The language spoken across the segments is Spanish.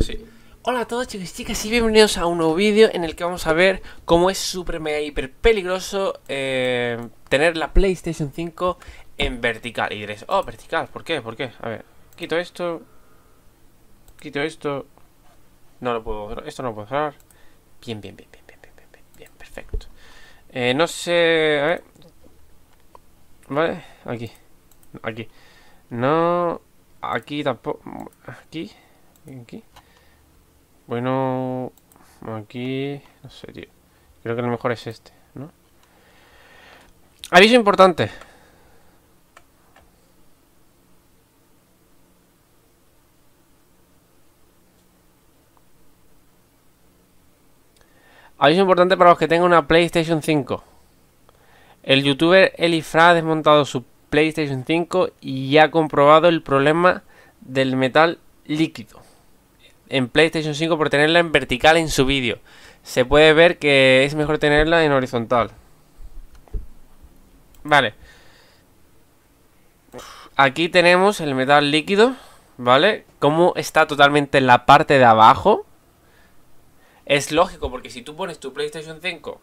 sí. Hola a todos chicos y chicas y bienvenidos a un nuevo vídeo en el que vamos a ver cómo es super mega hiper peligroso eh, tener la PlayStation 5 en vertical. Y diréis, oh, vertical, ¿por qué? ¿Por qué? A ver, quito esto, quito esto, no lo puedo, esto no lo puedo cerrar. Bien, bien, bien, bien, bien, bien, bien, bien, perfecto. Eh, no sé, a ver, vale, aquí, aquí, no, aquí tampoco, aquí. Aquí. Bueno, aquí... No sé, tío. Creo que lo mejor es este, ¿no? Aviso importante. Aviso importante para los que tengan una PlayStation 5. El youtuber Elifra ha desmontado su PlayStation 5 y ha comprobado el problema del metal líquido en PlayStation 5 por tenerla en vertical en su vídeo. Se puede ver que es mejor tenerla en horizontal. Vale. Aquí tenemos el metal líquido, ¿vale? Como está totalmente en la parte de abajo. Es lógico, porque si tú pones tu PlayStation 5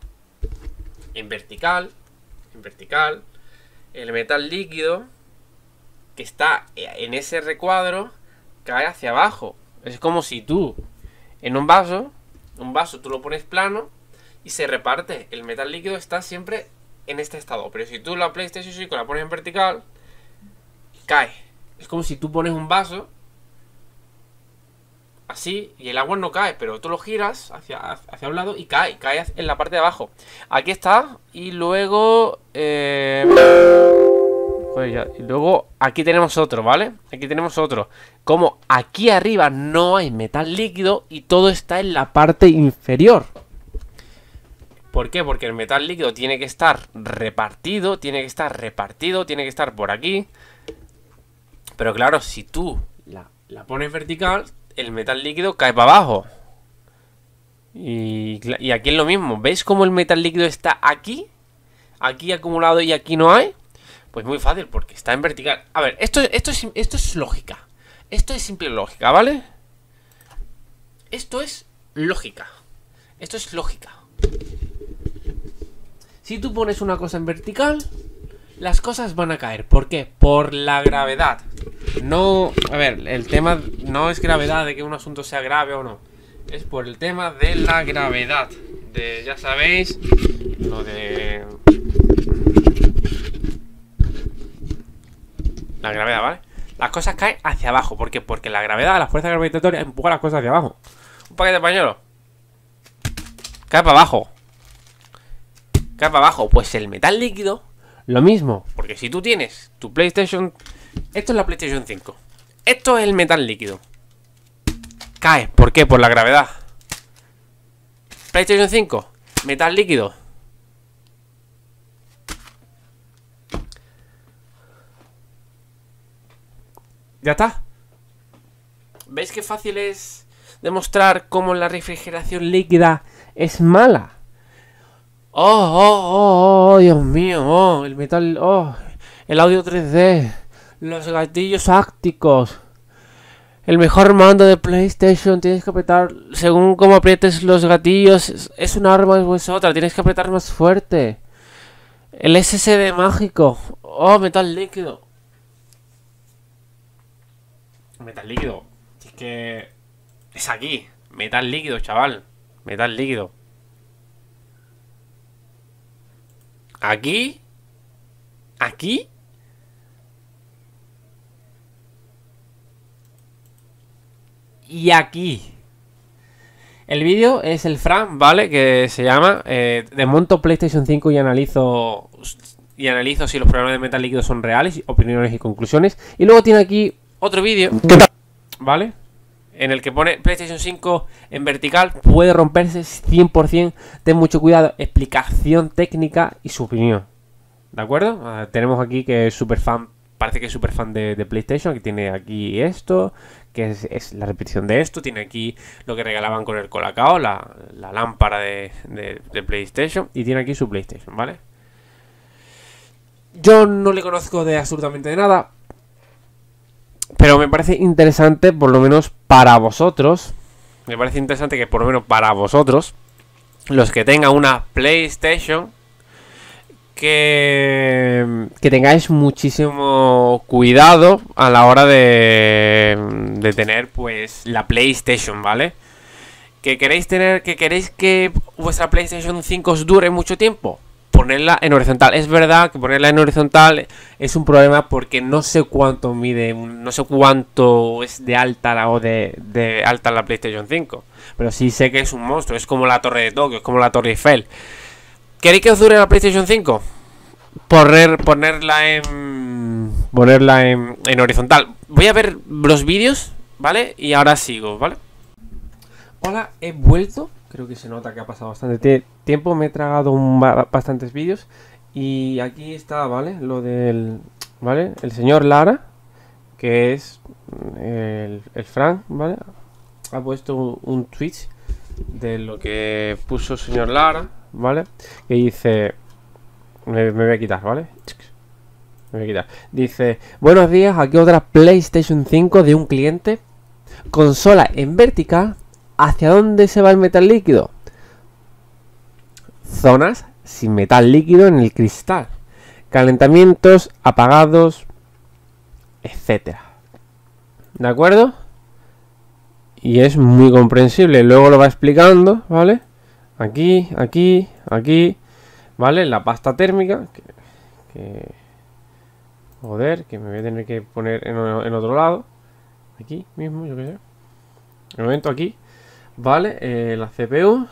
en vertical, en vertical, el metal líquido que está eh, en ese recuadro cae hacia abajo. Es como si tú, en un vaso, un vaso tú lo pones plano y se reparte. El metal líquido está siempre en este estado. Pero si tú la PlayStation 5 la pones en vertical, cae. Es como si tú pones un vaso así y el agua no cae, pero tú lo giras hacia, hacia un lado y cae, cae en la parte de abajo. Aquí está y luego... Eh, pues y luego aquí tenemos otro, ¿vale? Aquí tenemos otro. Como aquí arriba no hay metal líquido y todo está en la parte inferior. ¿Por qué? Porque el metal líquido tiene que estar repartido, tiene que estar repartido, tiene que estar por aquí. Pero claro, si tú la, pones vertical, el metal líquido cae para abajo. Y, y aquí es lo mismo. ¿Veis cómo el metal líquido está aquí? Aquí acumulado y aquí no hay. Pues muy fácil, porque está en vertical. A ver, esto, esto, es, esto es lógica. Esto es simple lógica, ¿vale? Esto es lógica. Esto es lógica. Si tú pones una cosa en vertical, las cosas van a caer. ¿Por qué? Por la gravedad. No, a ver, el tema no es gravedad de que un asunto sea grave o no. Es por el tema de la gravedad. De, ya sabéis, lo de La gravedad, ¿vale? Las cosas caen hacia abajo. porque Porque la gravedad, la fuerza gravitatoria empuja las cosas hacia abajo. Un paquete de pañuelo. Cae para abajo. Cae para abajo. Pues el metal líquido, lo mismo. Porque si tú tienes tu PlayStation... Esto es la PlayStation 5. Esto es el metal líquido. Cae. ¿Por qué? Por la gravedad. PlayStation 5. Metal líquido. Ya está. ¿Veis qué fácil es demostrar cómo la refrigeración líquida es mala? Oh, oh, oh, oh, Dios mío, oh, el metal, oh, el audio 3D, los gatillos ácticos. El mejor mando de PlayStation tienes que apretar según cómo aprietes los gatillos. Es, una arma o es otra, tienes que apretar más fuerte. El SSD mágico. Oh, metal líquido. Metal líquido. Es que... Es aquí. Metal líquido, chaval. Metal líquido. Aquí. Aquí. Y aquí. El vídeo es el Fran, ¿vale? Que se llama eh, Desmonto PlayStation 5 y analizo y analizo si los problemas de metal líquido son reales, opiniones y conclusiones. Y luego tiene aquí otro vídeo. ¿Vale? En el que pone PlayStation 5 en vertical puede romperse 100%. Ten mucho cuidado. Explicación técnica y su opinión. ¿De acuerdo? Ah, tenemos aquí que es super fan. Parece que es super fan de, PlayStation. Que tiene aquí esto. Que es, la repetición de esto. Tiene aquí lo que regalaban con el Colacao. La, lámpara de, de PlayStation. Y tiene aquí su PlayStation, ¿vale? Yo no le conozco de absolutamente nada pero me parece interesante, por lo menos para vosotros, me parece interesante que por lo menos para vosotros, los que tengan una PlayStation, que, que tengáis muchísimo cuidado a la hora de, de tener pues la PlayStation, ¿vale? Que queréis tener, que queréis que vuestra PlayStation 5 os dure mucho tiempo ponerla en horizontal. Es verdad que ponerla en horizontal es un problema porque no sé cuánto mide, no sé cuánto es de alta la o de, de alta la PlayStation 5. Pero sí sé que es un monstruo, es como la Torre de Tokio, es como la Torre Eiffel. ¿Queréis que os dure la PlayStation 5? Poner, ponerla en. Ponerla en, en horizontal. Voy a ver los vídeos, ¿vale? Y ahora sigo, ¿vale? Hola, he vuelto creo que se nota que ha pasado bastante tiempo, me he tragado bastantes vídeos y aquí está, ¿vale? Lo del, ¿vale? El señor Lara, que es mm, el, Frank, ¿vale? Ha puesto un, tweet de lo que puso el señor Lara, ¿vale? Que dice, me, me voy a quitar, ¿vale? Me voy a quitar. Dice, buenos días, aquí otra PlayStation 5 de un cliente, consola en vertical ¿Hacia dónde se va el metal líquido? Zonas sin metal líquido en el cristal. Calentamientos apagados, etcétera. ¿De acuerdo? Y es muy comprensible. Luego lo va explicando, ¿vale? Aquí, aquí, aquí. ¿Vale? La pasta térmica. Que, que... Joder, que me voy a tener que poner en, otro lado. Aquí mismo, yo qué sé. De momento aquí. Vale, eh, la CPU.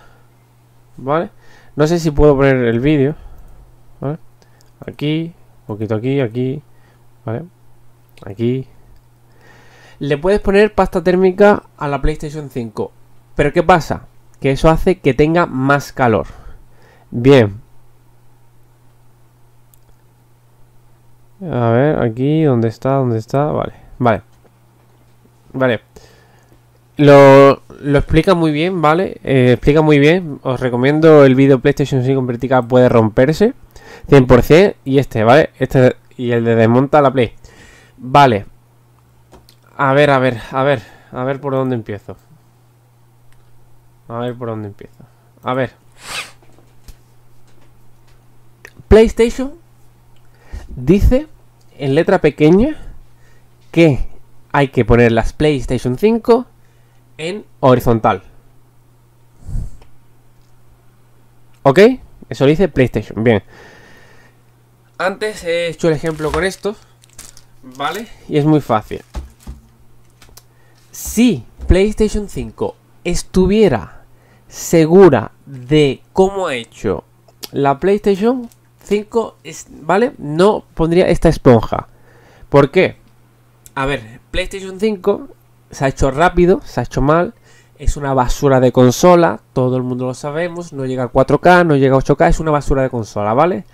Vale. No sé si puedo poner el vídeo. ¿Vale? Aquí, poquito aquí, aquí. ¿Vale? Aquí. Le puedes poner pasta térmica a la PlayStation 5. Pero ¿qué pasa? Que eso hace que tenga más calor. Bien. A ver, aquí, ¿dónde está? ¿Dónde está? Vale, vale. Vale. Lo, explica muy bien, ¿vale? Eh, explica muy bien. Os recomiendo el vídeo PlayStation 5 en vertical puede romperse 100% y este, ¿vale? Este y el de desmonta la Play. Vale. A ver, a ver, a ver. A ver por dónde empiezo. A ver por dónde empiezo. A ver. PlayStation dice en letra pequeña que hay que poner las PlayStation 5 horizontal. ¿Ok? Eso dice PlayStation. Bien. Antes he hecho el ejemplo con esto ¿Vale? Y es muy fácil. Si PlayStation 5 estuviera segura de cómo ha hecho la PlayStation 5, es ¿vale? No pondría esta esponja. porque A ver, PlayStation 5 se ha hecho rápido, se ha hecho mal. Es una basura de consola, todo el mundo lo sabemos. No llega a 4K, no llega a 8K, es una basura de consola, ¿vale?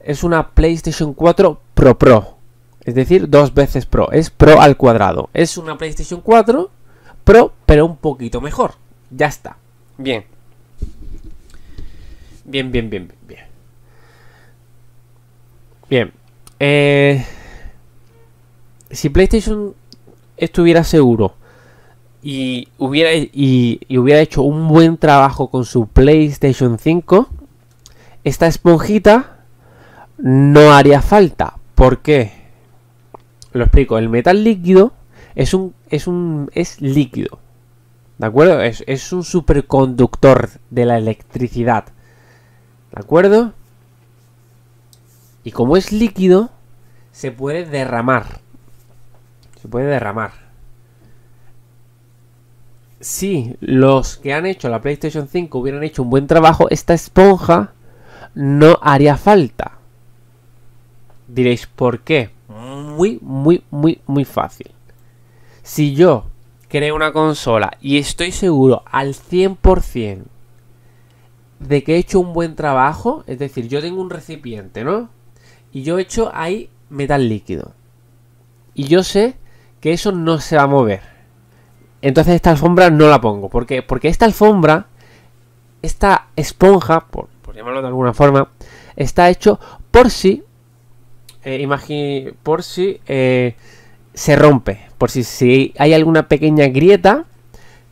Es una PlayStation 4 Pro Pro. Es decir, dos veces Pro. Es Pro al cuadrado. Es una PlayStation 4 Pro, pero un poquito mejor. Ya está. Bien. Bien, bien, bien, bien. Bien. Eh, si PlayStation estuviera seguro y hubiera, y, hubiera hecho un buen trabajo con su PlayStation 5, esta esponjita no haría falta. ¿Por qué? Lo explico. El metal líquido es un. es un. es líquido. ¿De acuerdo? Es, es un superconductor de la electricidad. ¿De acuerdo? Y como es líquido, se puede derramar puede derramar. Si los que han hecho la PlayStation 5 hubieran hecho un buen trabajo, esta esponja no haría falta. Diréis, ¿por qué? Muy, muy, muy, muy fácil. Si yo creo una consola y estoy seguro al 100% de que he hecho un buen trabajo, es decir, yo tengo un recipiente, ¿no? Y yo he hecho ahí metal líquido. Y yo sé que eso no se va a mover. Entonces esta alfombra no la pongo. ¿Por qué? Porque esta alfombra, esta esponja, por, llamarlo de alguna forma, está hecho por si, eh, por si eh, se rompe. Por si, si hay alguna pequeña grieta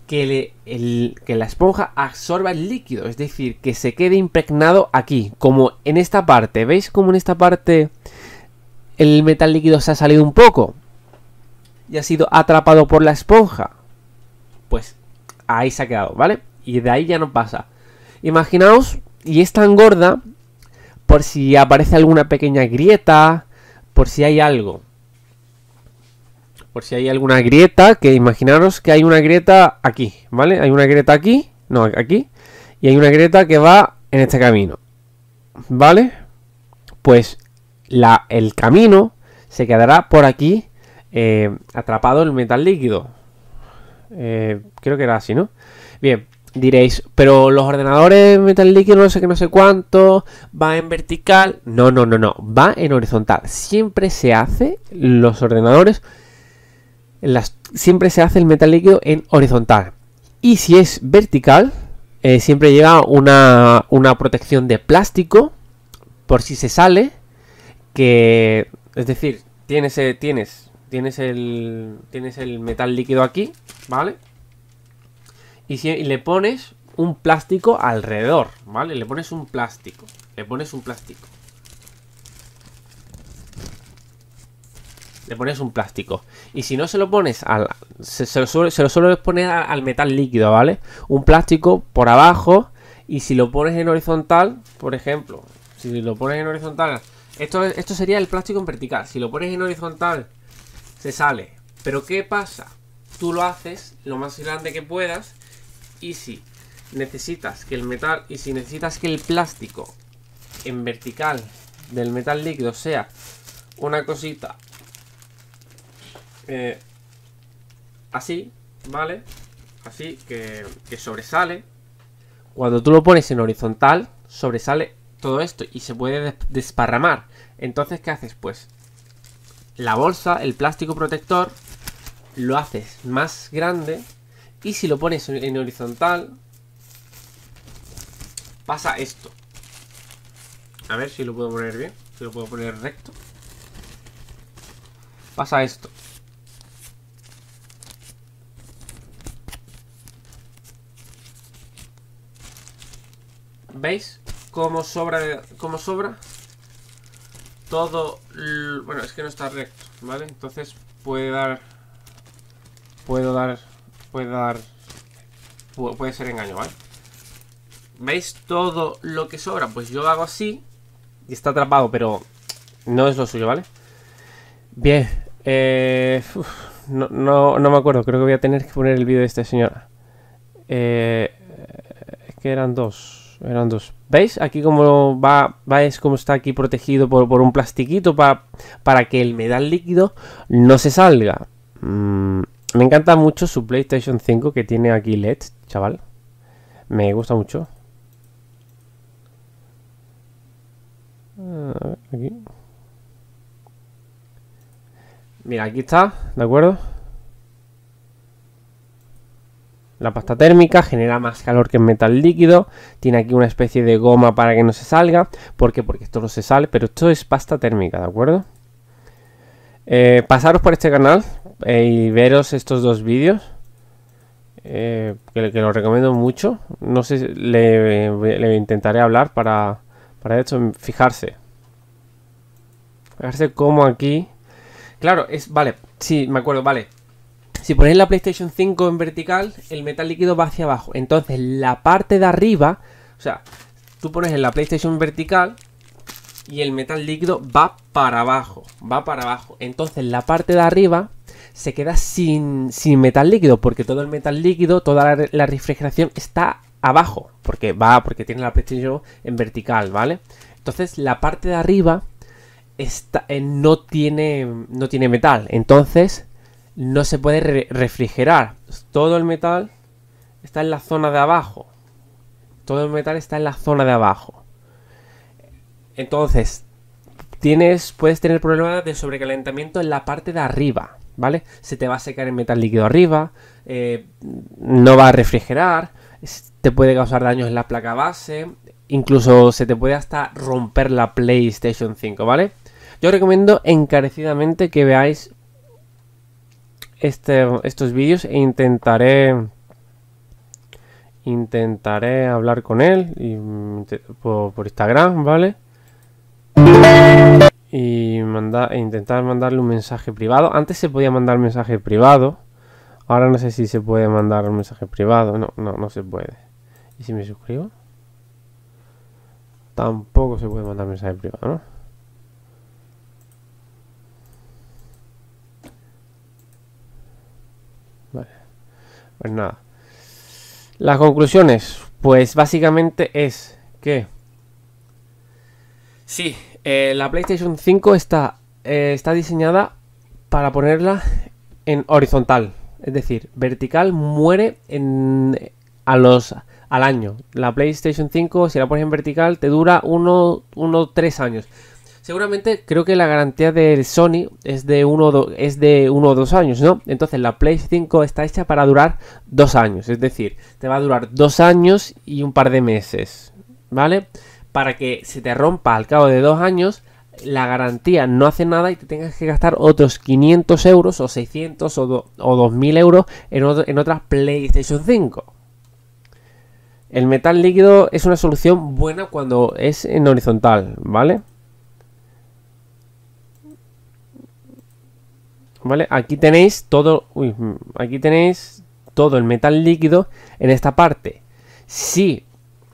que, le, que la esponja absorba el líquido, es decir, que se quede impregnado aquí, como en esta parte. ¿Veis como en esta parte el metal líquido se ha salido un poco? y ha sido atrapado por la esponja. Pues ahí se ha quedado, ¿vale? Y de ahí ya no pasa. Imaginaos, y es tan gorda por si aparece alguna pequeña grieta, por si hay algo. Por si hay alguna grieta, que imaginaros que hay una grieta aquí, ¿vale? Hay una grieta aquí, no, aquí, y hay una grieta que va en este camino, ¿vale? Pues la, el camino se quedará por aquí eh, atrapado el metal líquido. Eh, creo que era así, ¿no? Bien, diréis, pero los ordenadores metal líquido, no sé qué, no sé cuánto, va en vertical. No, no, no, no, va en horizontal. Siempre se hace los ordenadores, siempre se hace el metal líquido en horizontal. Y si es vertical, eh, siempre lleva una, una protección de plástico por si se sale, que es decir, tienes, tienes tienes el, tienes el metal líquido aquí, ¿vale? Y, si, le pones un plástico alrededor, ¿vale? Le pones un plástico, le pones un plástico. Le pones un plástico. Y si no se lo pones al... Se, lo, suele, poner al, metal líquido, ¿vale? Un plástico por abajo. Y si lo pones en horizontal, por ejemplo, si lo pones en horizontal, esto, esto sería el plástico en vertical. Si lo pones en horizontal se sale. Pero ¿qué pasa? Tú lo haces lo más grande que puedas y si necesitas que el metal y si necesitas que el plástico en vertical del metal líquido sea una cosita eh, así, ¿vale? Así que, que sobresale. Cuando tú lo pones en horizontal, sobresale todo esto y se puede desparramar. Entonces, ¿qué haces? Pues la bolsa, el plástico protector, lo haces más grande y si lo pones en horizontal, pasa esto. A ver si lo puedo poner bien, si lo puedo poner recto. Pasa esto. ¿Veis cómo sobra, cómo sobra todo... Bueno, es que no está recto, ¿vale? Entonces puede dar... Puedo dar... Puede dar... Puede ser engaño, ¿vale? ¿Veis todo lo que sobra? Pues yo hago así y está atrapado, pero no es lo suyo, ¿vale? Bien, eh, no, no, me acuerdo, creo que voy a tener que poner el vídeo de esta señora eh, es que eran dos. ¿Veis? Aquí como va, está aquí protegido por, un plastiquito para que el metal líquido no se salga? Mm, me encanta mucho su PlayStation 5 que tiene aquí LED, chaval. Me gusta mucho. Ah, aquí. Mira, aquí está, ¿de acuerdo? La pasta térmica genera más calor que el metal líquido. Tiene aquí una especie de goma para que no se salga. ¿Por qué? Porque esto no se sale, pero esto es pasta térmica, ¿de acuerdo? Eh, pasaros por este canal eh, y veros estos dos vídeos. Eh, que, los recomiendo mucho. No sé, le, intentaré hablar para, para esto. Fijarse. Fijarse cómo aquí... Claro, es... Vale, sí, me acuerdo, vale. Si pones la PlayStation 5 en vertical, el metal líquido va hacia abajo. Entonces, la parte de arriba, o sea, tú pones en la PlayStation vertical y el metal líquido va para abajo, va para abajo. Entonces, la parte de arriba se queda sin, metal líquido, porque todo el metal líquido, toda la, refrigeración está abajo, porque va, porque tiene la PlayStation en vertical, ¿vale? Entonces, la parte de arriba está, eh, no, tiene, no tiene metal. Entonces, no se puede refrigerar. Todo el metal está en la zona de abajo. Todo el metal está en la zona de abajo. Entonces, tienes, puedes tener problemas de sobrecalentamiento en la parte de arriba, ¿vale? Se te va a secar el metal líquido arriba, eh, no va a refrigerar, te puede causar daños en la placa base, incluso se te puede hasta romper la PlayStation 5, ¿vale? Yo recomiendo encarecidamente que veáis este, estos vídeos e intentaré intentaré hablar con él mm, por, Instagram, ¿vale? Y e intentar mandarle un mensaje privado. Antes se podía mandar mensaje privado. Ahora no sé si se puede mandar un mensaje privado. No, no, no se puede. ¿Y si me suscribo? Tampoco se puede mandar mensaje privado, ¿no? Pues nada. Las conclusiones, pues básicamente es que... Sí, eh, la PlayStation 5 está, eh, está diseñada para ponerla en horizontal. Es decir, vertical muere en, a los, al año. La PlayStation 5, si la pones en vertical, te dura uno, uno, tres años. Seguramente creo que la garantía del Sony es de uno o, es de o dos años, ¿no? Entonces la PlayStation 5 está hecha para durar dos años, es decir, te va a durar dos años y un par de meses, ¿vale? Para que se te rompa al cabo de dos años, la garantía no hace nada y te tengas que gastar otros 500 euros o 600 o, 2000 euros en, en otras PlayStation 5. El metal líquido es una solución buena cuando es en horizontal, ¿vale? ¿Vale? Aquí tenéis todo. Mm, aquí tenéis todo el metal líquido en esta parte. Sí,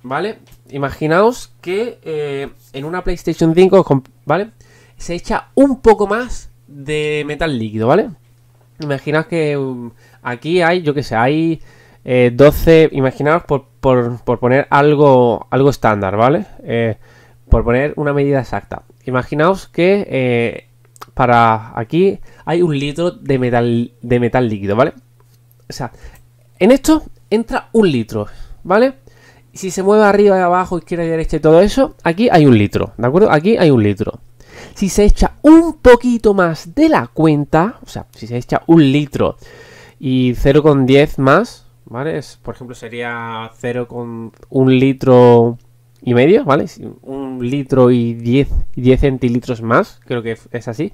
¿vale? Imaginaos que eh, en una PlayStation 5, ¿vale? Se echa un poco más de metal líquido, ¿vale? Imaginaos que um, aquí hay, yo que sé, hay 12, eh, imaginaos por, poner algo, algo estándar, ¿vale? Eh, por poner una medida exacta. Imaginaos que para aquí hay un litro de metal, de metal líquido, ¿vale? O sea, en esto entra un litro, ¿vale? Si se mueve arriba y abajo, izquierda y derecha y todo eso, aquí hay un litro, ¿de acuerdo? Aquí hay un litro. Si se echa un poquito más de la cuenta, o sea, si se echa un litro y 0,10 más, ¿vale? por ejemplo, sería 0,1 litro y medio, ¿vale? Un litro y 10, diez centilitros más, creo que es así.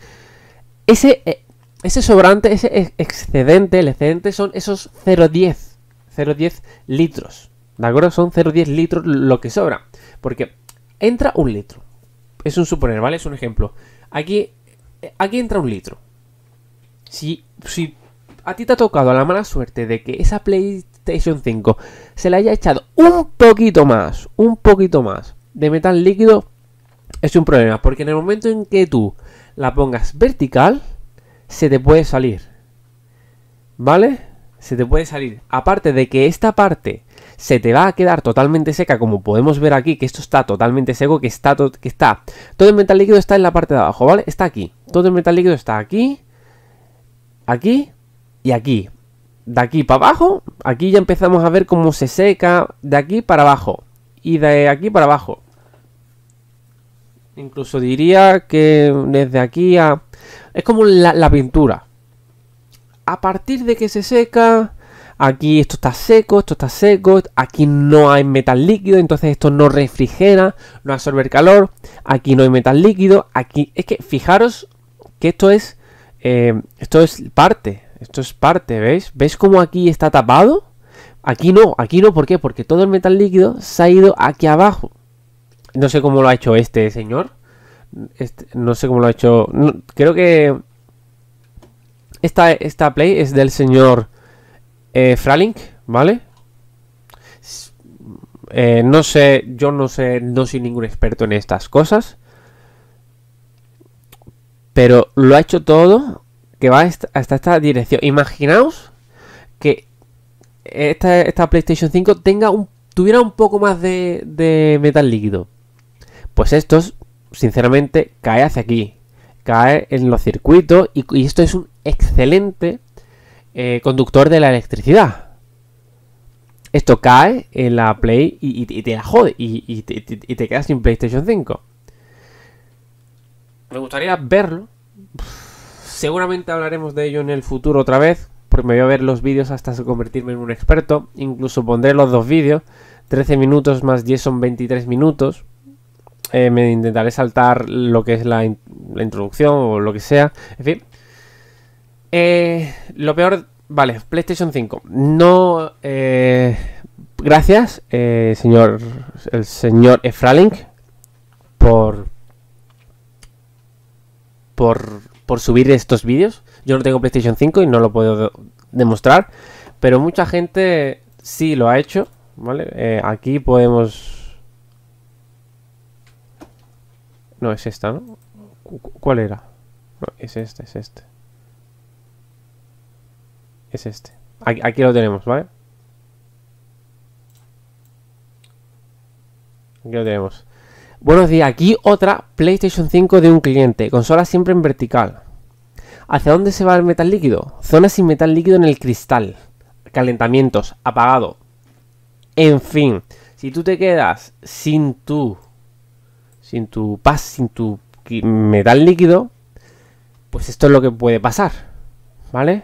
Ese, eh, ese sobrante, ese excedente, el excedente son esos 0,10, 0,10 litros, ¿de acuerdo? Son 0,10 litros lo que sobra, porque entra un litro, es un suponer, ¿vale? Es un ejemplo. Aquí, eh, aquí entra un litro. si a ti te ha tocado la mala suerte de que esa Play 5 se le haya echado un poquito más, un poquito más de metal líquido, es un problema. Porque en el momento en que tú la pongas vertical, se te puede salir. ¿Vale? Se te puede salir. Aparte de que esta parte se te va a quedar totalmente seca, como podemos ver aquí, que esto está totalmente seco, que está, que está. Todo el metal líquido está en la parte de abajo, ¿vale? Está aquí. Todo el metal líquido está aquí, aquí y aquí de aquí para abajo, aquí ya empezamos a ver cómo se seca de aquí para abajo y de aquí para abajo. Incluso diría que desde aquí a... Es como la, pintura. A partir de que se seca, aquí esto está seco, esto está seco, aquí no hay metal líquido, entonces esto no refrigera, no absorbe calor, aquí no hay metal líquido, aquí... Es que fijaros que esto es... Eh, esto es parte, esto es parte, ¿veis? ¿Veis cómo aquí está tapado? Aquí no, aquí no, ¿por qué? Porque todo el metal líquido se ha ido aquí abajo. No sé cómo lo ha hecho este señor. Este, no sé cómo lo ha hecho... creo que... Esta, esta play es del señor eh, Fralink, ¿vale? Eh, no sé, yo no sé, no soy ningún experto en estas cosas. Pero lo ha hecho todo que va hasta esta dirección. Imaginaos que esta, PlayStation 5 tenga tuviera un poco más de, metal líquido. Pues esto, sinceramente, cae hacia aquí. Cae en los circuitos y, esto es un excelente eh, conductor de la electricidad. Esto cae en la Play y, te la jode y te, quedas sin PlayStation 5. Me gustaría verlo. Seguramente hablaremos de ello en el futuro otra vez, porque me voy a ver los vídeos hasta convertirme en un experto. Incluso pondré los dos vídeos, 13 minutos más 10 son 23 minutos. Eh, me intentaré saltar lo que es la, introducción o lo que sea. En fin. Eh, lo peor, vale, PlayStation 5. No... Eh, gracias, señor, el señor Efralink, por... Por por subir estos vídeos. Yo no tengo PlayStation 5 y no lo puedo demostrar, pero mucha gente sí lo ha hecho, ¿vale? Eh, aquí podemos... No, es esta, ¿no? ¿Cuál era? es este, es este. Es este. Aquí, aquí lo tenemos, ¿vale? Aquí lo tenemos. Buenos días, aquí otra PlayStation 5 de un cliente, consola siempre en vertical. ¿Hacia dónde se va el metal líquido? Zona sin metal líquido en el cristal. Calentamientos, apagado. En fin, si tú te quedas sin tu sin tu paz, sin tu metal líquido, pues esto es lo que puede pasar, ¿vale?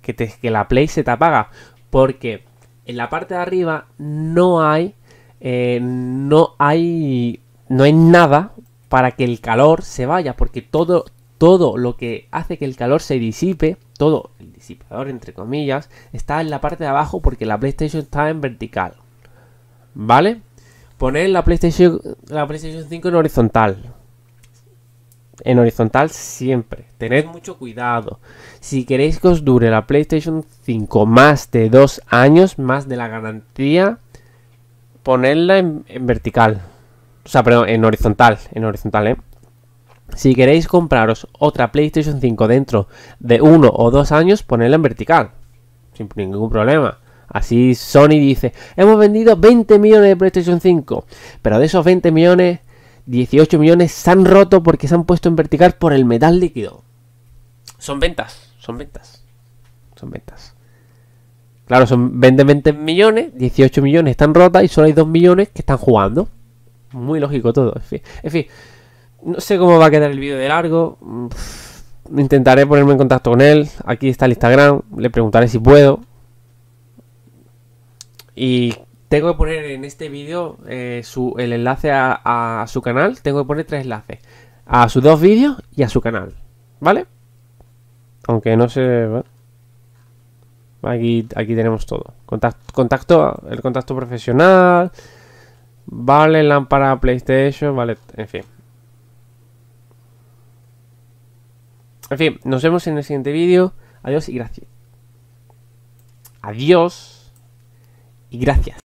Que, que la Play se te apaga, porque en la parte de arriba no hay, eh, no hay no hay nada para que el calor se vaya, porque todo, todo lo que hace que el calor se disipe, todo el disipador entre comillas, está en la parte de abajo porque la PlayStation está en vertical. ¿Vale? Poner la PlayStation, la PlayStation 5 en horizontal. En horizontal siempre. Tened mucho cuidado. Si queréis que os dure la PlayStation 5 más de dos años, más de la garantía, ponerla en vertical. O sea, perdón, en horizontal, en horizontal, ¿eh? Si queréis compraros otra PlayStation 5 dentro de uno o dos años, ponedla en vertical. Sin ningún problema. Así Sony dice, hemos vendido 20 millones de PlayStation 5. Pero de esos 20 millones, 18 millones se han roto porque se han puesto en vertical por el metal líquido. Son ventas, son ventas. Son ventas. Claro, son, venden 20 millones, 18 millones están rotas y solo hay 2 millones que están jugando. Muy lógico todo. En fin, no sé cómo va a quedar el vídeo de largo. Mm, intentaré ponerme en contacto con él. Aquí está el Instagram. Le preguntaré si puedo. Y tengo que poner en este vídeo eh, el enlace a, su canal. Tengo que poner tres enlaces. A sus dos vídeos y a su canal. ¿Vale? Aunque no sé... Aquí, aquí tenemos todo. contacto, el contacto profesional, Vale, lámpara PlayStation, vale, en fin. En fin, nos vemos en el siguiente vídeo. Adiós y gracias. Adiós y gracias.